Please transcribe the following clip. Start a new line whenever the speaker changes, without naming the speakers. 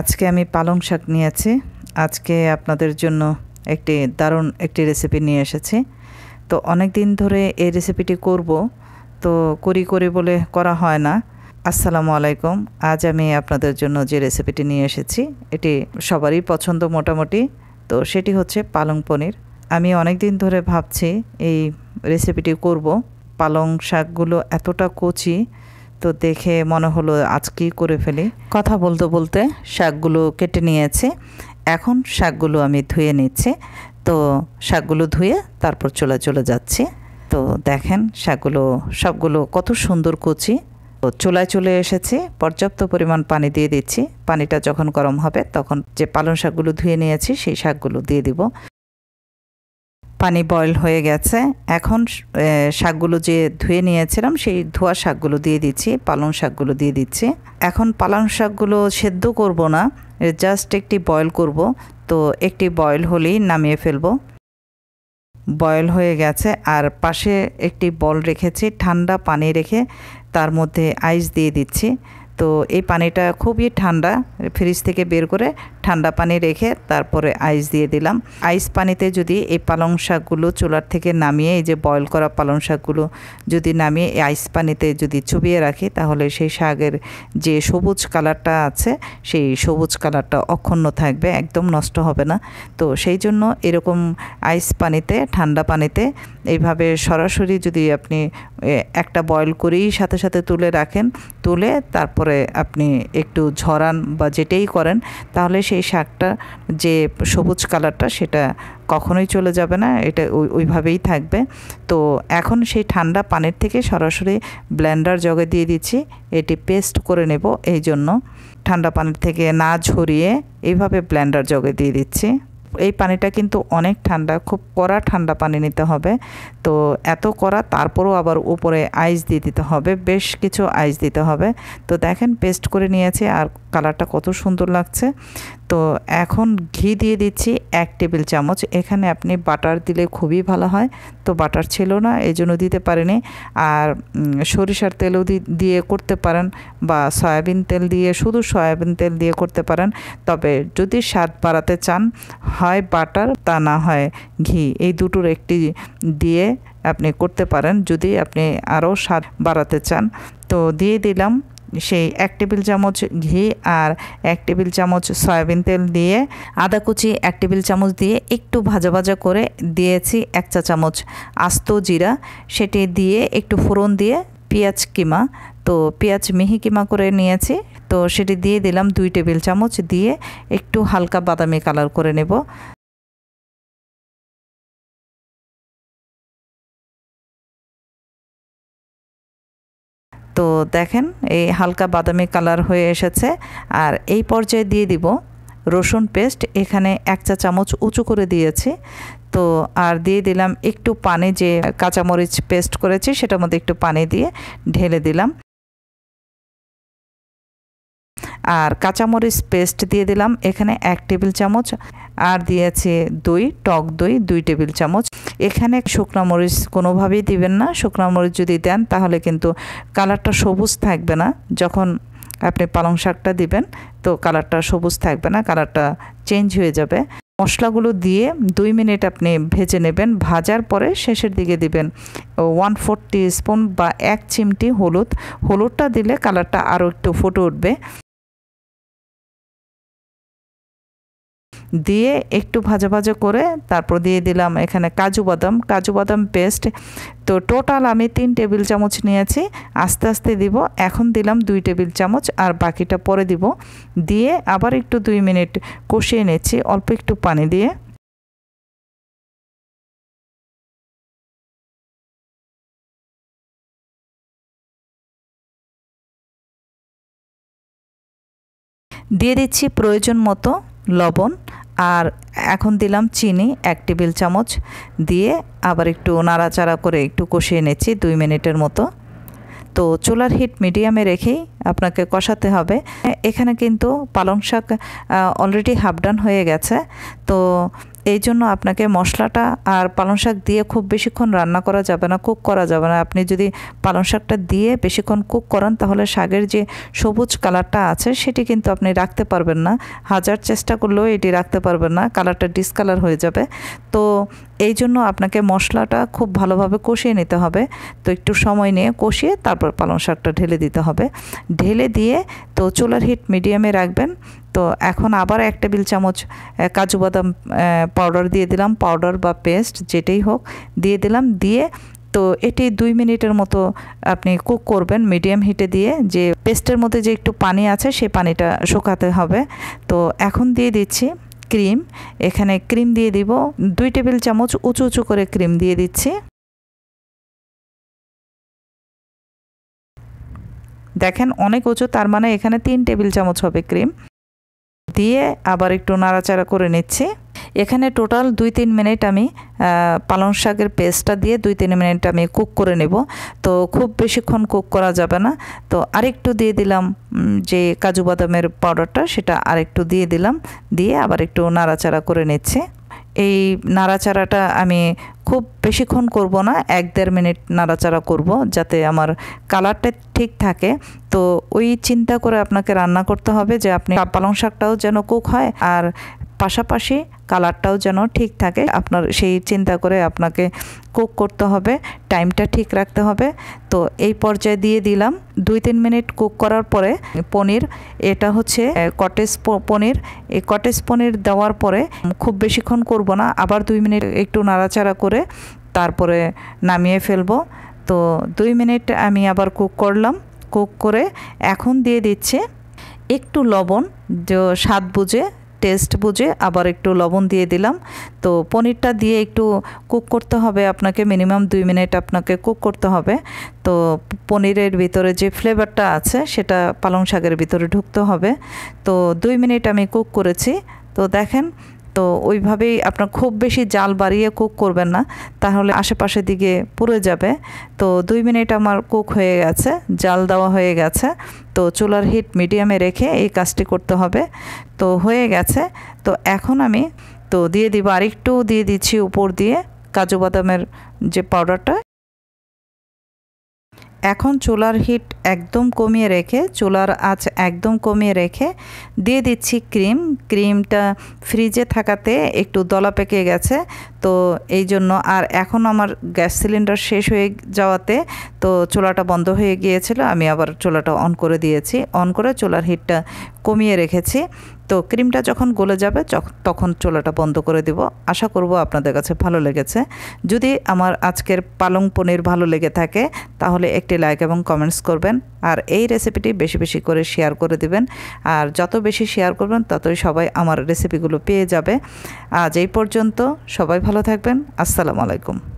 আজকে আমি পালং শাক নিয়েছি আজকে আপনাদের জন্য একটি দারুণ একটি রেসিপি নিয়ে এসেছি তো অনেক দিন ধরে এই রেসিপিটি করব তো করি করি বলে করা হয় না আসসালামু আলাইকুম আজ আমি আপনাদের জন্য যে রেসিপিটি নিয়ে এসেছি এটি সবারই পছন্দ মোটামুটি তো সেটি হচ্ছে পালং পনির আমি অনেক দিন ধরে ভাবছি এই রেসিপিটি করব পালং শাকগুলো এতটা কচি তো দেখে মনে হলো আজকেই করে ফেলি কথা বলতে বলতে শাকগুলো কেটে নিয়েছে এখন শাকগুলো আমি ধুয়ে নিচ্ছি তো শাকগুলো ধুয়ে তারপর চলে চলে যাচ্ছি তো দেখেন শাকগুলো সবগুলো কত সুন্দর কচি তো চুলায় চলে এসেছে পর্যাপ্ত পরিমাণ পানি দিয়ে দিচ্ছি পানিটা যখন গরম হবে তখন যে পালং শাকগুলো ধুয়ে নিয়েছি সেই শাকগুলো দিয়ে দিব পানি বয়ল হয়ে গেছে এখন শাকগুলো যে ধুয়ে নিয়েছিলাম সেই ধোয়া শাকগুলো দিয়ে দিচ্ছি পালং শাকগুলো দিয়ে দিচ্ছি এখন পালং শাকগুলো সেদ্ধ করব না জাস্ট একটি বয়ল করব তো একটি বয়ল হলেই নামিয়ে ফেলব বয়ল হয়ে গেছে আর পাশে একটি বল রেখেছি ঠান্ডা পানি রেখে তার মধ্যে আইস দিয়ে দিচ্ছি তো এই পানিটা খুবই ঠান্ডা ফ্রিজ থেকে বের করে ঠান্ডা পানি রেখে তারপরে আইস দিয়ে দিলাম আইস পানিতে যদি এই পালং শাকগুলো চুলার থেকে নামিয়ে এই যে বয়ল করা পালং শাকগুলো যদি নামিয়ে এই আইস পানিতে যদি চুবিয়ে রাখি তাহলে সেই শাকের যে সবুজ কালারটা আছে সেই সবুজ কালারটা অক্ষুণ্ণ থাকবে একদম নষ্ট হবে না তো সেই জন্য এরকম আইস পানিতে ঠান্ডা পানিতে এইভাবে সরাসরি যদি আপনি একটা বয়ল করেই সাথে সাথে তুলে রাখেন তুলে তারপরে করে আপনি একটু ঝরান বা যেটাই করেন তাহলে সেই শাকটা যে সবুজ কালারটা সেটা কখনোই চলে যাবে না এটা ওইভাবেই থাকবে তো এখন সেই ঠান্ডা পানির থেকে সরাসরি ব্ল্যান্ডার জগে দিয়ে দিচ্ছি এটি পেস্ট করে নেব এই জন্য ঠান্ডা পানির থেকে না ঝরিয়ে এইভাবে ব্ল্যান্ডার জগে দিয়ে দিচ্ছি এই পানিটা কিন্তু অনেক ঠান্ডা খুব কড়া ঠান্ডা পানি নিতে হবে তো এত কড়া তারপরও আবার উপরে আইস দিয়ে দিতে হবে বেশ কিছু আইস দিতে হবে তো দেখেন পেস্ট করে নিয়েছি আর কালারটা কত সুন্দর লাগছে তো এখন ঘি দিয়ে দিচ্ছি এক টেবিল চামচ এখানে আপনি বাটার দিলে খুবই ভালো হয় তো বাটার ছিল না এই জন্য দিতে পারেনি আর সরিষার তেলও দিয়ে করতে পারেন বা সয়াবিন তেল দিয়ে শুধু সয়াবিন তেল দিয়ে করতে পারেন তবে যদি স্বাদ বাড়াতে চান হয় বাটার তা না হয় ঘি এই দুটোর একটি দিয়ে আপনি করতে পারেন যদি আপনি আরও স্বাদ বাড়াতে চান তো দিয়ে দিলাম সেই এক টেবিল চামচ ঘি আর এক টেবিল চামচ সয়াবিন তেল দিয়ে আদা কুচি এক টেবিল চামচ দিয়ে একটু ভাজা ভাজা করে দিয়েছি এক চা চামচ আস্ত জিরা সেটি দিয়ে একটু ফোড়ন দিয়ে পেঁয়াজ কিমা তো পেঁয়াজ মিহি কিমা করে নিয়েছি তো সেটি দিয়ে দিলাম দুই টেবিল চামচ দিয়ে একটু হালকা বাদামি কালার করে নেব তো দেখেন এই হালকা বাদামি কালার হয়ে এসেছে আর এই পর্যায়ে দিয়ে দিব রসুন পেস্ট এখানে এক চা চামচ উঁচু করে দিয়েছি তো আর দিয়ে দিলাম একটু পানি যে কাঁচামরিচ পেস্ট করেছি সেটার মধ্যে একটু পানি দিয়ে ঢেলে দিলাম আর কাঁচামরিচ পেস্ট দিয়ে দিলাম এখানে এক টেবিল চামচ আর দিয়েছে দই টক দই দুই টেবিল চামচ এখানে শুকনা মরিচ কোনোভাবেই দিবেন না শুকনা মরিচ যদি দেন তাহলে কিন্তু কালারটা সবুজ থাকবে না যখন আপনি পালং শাকটা দিবেন তো কালারটা সবুজ থাকবে না কালারটা চেঞ্জ হয়ে যাবে মশলাগুলো দিয়ে দুই মিনিট আপনি ভেজে নেবেন ভাজার পরে শেষের দিকে দিবেন ওয়ান ফোর স্পুন বা এক চিমটি হলুদ হলুদটা দিলে কালারটা আরও একটু ফুটে উঠবে দিয়ে একটু ভাজা ভাজা করে তারপর দিয়ে দিলাম এখানে কাজু বাদাম কাজু বাদাম পেস্ট তো টোটাল আমি তিন টেবিল চামচ নিয়েছি আস্তে আস্তে দিব এখন দিলাম দুই টেবিল চামচ আর বাকিটা পরে দিব দিয়ে আবার একটু দুই মিনিট কষিয়ে নিচ্ছি অল্প একটু পানি দিয়ে দিয়ে দিচ্ছি প্রয়োজন মতো লবণ আর এখন দিলাম চিনি এক টেবিল চামচ দিয়ে আবার একটু নাড়াচাড়া করে একটু কষিয়ে নিচ্ছি দুই মিনিটের মতো তো চুলার হিট মিডিয়ামে রেখেই আপনাকে কষাতে হবে এখানে কিন্তু পালং শাক অলরেডি হাফ ডান হয়ে গেছে তো এই জন্য আপনাকে মশলাটা আর পালং শাক দিয়ে খুব বেশিক্ষণ রান্না করা যাবে না কুক করা যাবে না আপনি যদি পালং শাকটা দিয়ে বেশিক্ষণ কুক করেন তাহলে শাকের যে সবুজ কালারটা আছে সেটি কিন্তু আপনি রাখতে পারবেন না হাজার চেষ্টা করলেও এটি রাখতে পারবেন না কালারটা ডিসকালার হয়ে যাবে তো এই জন্য আপনাকে মশলাটা খুব ভালোভাবে কষিয়ে নিতে হবে তো একটু সময় নিয়ে কষিয়ে তারপর পালং শাকটা ঢেলে দিতে হবে ঢেলে দিয়ে তো চুলার হিট মিডিয়ামে রাখবেন তো এখন আবার এক টেবিল চামচ কাজু বাদাম পাউডার দিয়ে দিলাম পাউডার বা পেস্ট যেটাই হোক দিয়ে দিলাম দিয়ে তো এটি দুই মিনিটের মতো আপনি কুক করবেন মিডিয়াম হিটে দিয়ে যে পেস্টের মধ্যে যে একটু পানি আছে সেই পানিটা শুকাতে হবে তো এখন দিয়ে দিচ্ছি ক্রিম এখানে ক্রিম দিয়ে দিব দুই টেবিল চামচ উঁচু উঁচু করে ক্রিম দিয়ে দিচ্ছি দেখেন অনেক উঁচু তার মানে এখানে তিন টেবিল চামচ হবে ক্রিম দিয়ে আবার একটু নাড়াচাড়া করে নিচ্ছি এখানে টোটাল দুই তিন মিনিট আমি পালং শাকের পেস্টটা দিয়ে দুই তিন মিনিট আমি কুক করে নেব তো খুব বেশিক্ষণ কুক করা যাবে না তো আরেকটু দিয়ে দিলাম যে কাজু বাদামের পাউডারটা সেটা আরেকটু দিয়ে দিলাম দিয়ে আবার একটু নাড়াচাড়া করে নিচ্ছে এই নাড়াচাড়াটা আমি খুব বেশিক্ষণ করব না এক দেড় মিনিট নাড়াচাড়া করব যাতে আমার কালারটা ঠিক থাকে তো ওই চিন্তা করে আপনাকে রান্না করতে হবে যে আপনি পালং শাকটাও যেন কুক হয় আর পাশাপাশি কালারটাও যেন ঠিক থাকে আপনার সেই চিন্তা করে আপনাকে কুক করতে হবে টাইমটা ঠিক রাখতে হবে তো এই পর্যায়ে দিয়ে দিলাম দুই তিন মিনিট কুক করার পরে পনির এটা হচ্ছে কটেজ পনির এই কটেজ পনির দেওয়ার পরে খুব বেশিক্ষণ করব না আবার দুই মিনিট একটু নাড়াচাড়া করে তারপরে নামিয়ে ফেলবো তো দুই মিনিট আমি আবার কুক করলাম কুক করে এখন দিয়ে দিচ্ছে একটু লবণ স্বাদ বুঝে টেস্ট বুঝে আবার একটু লবণ দিয়ে দিলাম তো পনিরটা দিয়ে একটু কুক করতে হবে আপনাকে মিনিমাম দুই মিনিট আপনাকে কুক করতে হবে তো পনিরের ভিতরে যে ফ্লেভারটা আছে সেটা পালং শাকের ভিতরে ঢুকতে হবে তো দুই মিনিট আমি কুক করেছি তো দেখেন তো ওইভাবেই আপনার খুব বেশি জাল বাড়িয়ে কুক করবেন না তাহলে আশেপাশের দিকে পুড়ে যাবে তো দুই মিনিট আমার কুক হয়ে গেছে জাল দেওয়া হয়ে গেছে তো চুলার হিট মিডিয়ামে রেখে এই কাজটি করতে হবে তো হয়ে গেছে তো এখন আমি তো দিয়ে দিব আরেকটু দিয়ে দিচ্ছি উপর দিয়ে কাজু বাদামের যে পাউডারটা এখন চুলার হিট একদম কমিয়ে রেখে চুলার আঁচ একদম কমিয়ে রেখে দিয়ে দিচ্ছি ক্রিম ক্রিমটা ফ্রিজে থাকাতে একটু দলা পেকে গেছে তো এই জন্য আর এখন আমার গ্যাস সিলিন্ডার শেষ হয়ে যাওয়াতে তো চোলাটা বন্ধ হয়ে গিয়েছিল আমি আবার চোলাটা অন করে দিয়েছি অন করে চোলার হিটটা কমিয়ে রেখেছি তো ক্রিমটা যখন গলে যাবে তখন চোলাটা বন্ধ করে দিব আশা করব আপনাদের কাছে ভালো লেগেছে যদি আমার আজকের পালং পনির ভালো লেগে থাকে তাহলে একটি লাইক এবং কমেন্টস করবেন আর এই রেসিপিটি বেশি বেশি করে শেয়ার করে দিবেন আর যত বেশি শেয়ার করবেন ততই সবাই আমার রেসিপিগুলো পেয়ে যাবে আজ এই পর্যন্ত সবাই ভালো থাকবেন আসসালামু আলাইকুম